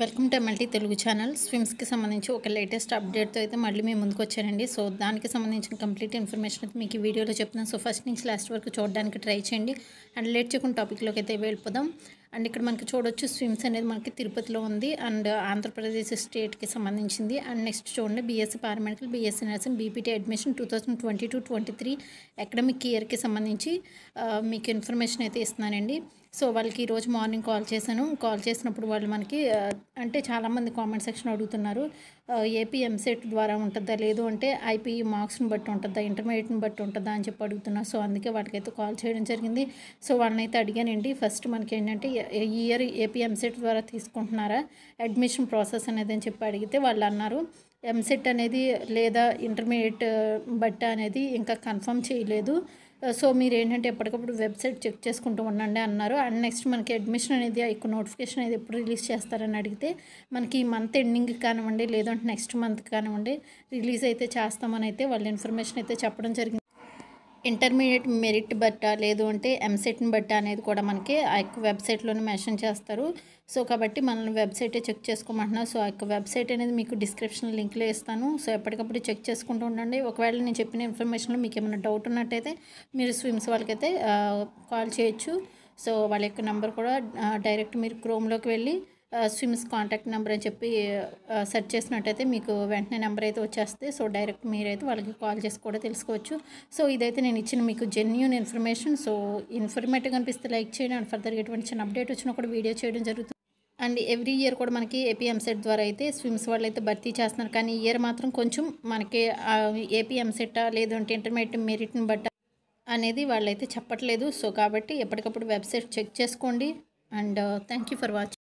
welcome to multi Telugu channel స్విమ్స్కి సంబంధించి ఒక లేటెస్ట్ అప్డేట్తో అయితే మళ్ళీ మేము ముందుకు వచ్చానండి సో దానికి సంబంధించిన కంప్లీట్ ఇన్ఫర్మేషన్ అయితే మీకు ఈ వీడియోలో చెప్తున్నాను సో ఫస్ట్ నుంచి లాస్ట్ వరకు చూడడానికి ట్రై చేయండి అండ్ లేట్ చేయకుండా టాపిక్లోకి అయితే వెళ్ళిపోదాం అండ్ ఇక్కడ మనకి చూడొచ్చు స్విమ్స్ అనేది మనకి తిరుపతిలో ఉంది అండ్ ఆంధ్రప్రదేశ్ స్టేట్కి సంబంధించింది అండ్ నెక్స్ట్ చూడండి BSc paramedical BSc nursing BPT admission two thousand twenty two twenty three academic ఇయర్కి సంబంధించి మీకు ఇన్ఫర్మేషన్ అయితే ఇస్తున్నానండి సో వాళ్ళకి ఈరోజు మార్నింగ్ కాల్ చేశాను కాల్ చేసినప్పుడు వాళ్ళు మనకి అంటే చాలామంది కామెంట్ సెక్షన్ అడుగుతున్నారు ఏపీ ఎంసెట్ e ద్వారా ఉంటుందా లేదు అంటే ఐపీ e మార్క్స్ని బట్టి ఉంటుందా ఇంటర్మీడియట్ని బట్టి ఉంటుందా అని చెప్పి అడుగుతున్నారు సో అందుకే వాళ్ళకైతే కాల్ చేయడం జరిగింది సో వాళ్ళని అయితే అడిగానండి ఫస్ట్ మనకి ఏంటంటే ఈ ఇయర్ ఏపీ ఎంసెట్ ద్వారా తీసుకుంటున్నారా అడ్మిషన్ ప్రాసెస్ అనేది అని చెప్పి అడిగితే వాళ్ళు అన్నారు ఎంసెట్ అనేది లేదా ఇంటర్మీడియట్ బట్ట అనేది ఇంకా కన్ఫర్మ్ చేయలేదు సో మీరు ఏంటంటే ఎప్పటికప్పుడు వెబ్సైట్ చెక్ చేసుకుంటూ ఉండండి అన్నారు అండ్ నెక్స్ట్ మనకి అడ్మిషన్ అనేది ఎక్కువ నోటిఫికేషన్ అనేది ఎప్పుడు రిలీజ్ చేస్తారని అడిగితే మనకి ఈ మంత్ ఎండింగ్ కానివ్వండి లేదంటే నెక్స్ట్ మంత్ కానివ్వండి రిలీజ్ అయితే చేస్తామని అయితే వాళ్ళ ఇన్ఫర్మేషన్ అయితే చెప్పడం జరిగింది ఇంటర్మీడియట్ మెరిట్ బట్ట లేదు అంటే ఎంసెట్ని బట్ట అనేది కూడా మనకి ఆ యొక్క వెబ్సైట్లోనే మెన్షన్ చేస్తారు సో కాబట్టి మనల్ని వెబ్సైటే చెక్ చేసుకోమంటున్నాను సో ఆ యొక్క వెబ్సైట్ అనేది మీకు డిస్క్రిప్షన్ లింక్లో ఇస్తాను సో ఎప్పటికప్పుడు చెక్ చేసుకుంటూ ఉండండి ఒకవేళ నేను చెప్పిన ఇన్ఫర్మేషన్లో మీకు ఏమైనా డౌట్ ఉన్నట్టయితే మీరు స్విమ్స్ వాళ్ళకైతే కాల్ చేయొచ్చు సో వాళ్ళ యొక్క నెంబర్ కూడా డైరెక్ట్ మీరు క్రోమ్లోకి వెళ్ళి స్విమ్స్ కాంటాక్ట్ నెంబర్ అని చెప్పి సెర్చ్ చేసినట్టయితే మీకు వెంటనే నెంబర్ అయితే వచ్చేస్తే సో డైరెక్ట్ మీరైతే వాళ్ళకి కాల్ చేసి కూడా తెలుసుకోవచ్చు సో ఇదైతే నేను ఇచ్చిన మీకు జెన్యున్ ఇన్ఫర్మేషన్ సో ఇన్ఫర్మేటివ్ అనిపిస్తే లైక్ చేయండి అండ్ ఫర్దర్గా ఎటువంటి చిన్న అప్డేట్ వచ్చినా కూడా వీడియో చేయడం జరుగుతుంది అండ్ ఎవ్రీ ఇయర్ కూడా మనకి ఏపీఎంసెట్ ద్వారా అయితే స్విమ్స్ వాళ్ళు అయితే భర్తీ చేస్తున్నారు కానీ ఇయర్ మాత్రం కొంచెం మనకి ఏపీఎంసెట్టా లేదంటే ఇంటర్మీడియట్ మెరిట్ని బట్ట అనేది వాళ్ళైతే చెప్పట్లేదు సో కాబట్టి ఎప్పటికప్పుడు వెబ్సైట్ చెక్ చేసుకోండి and thank you for watching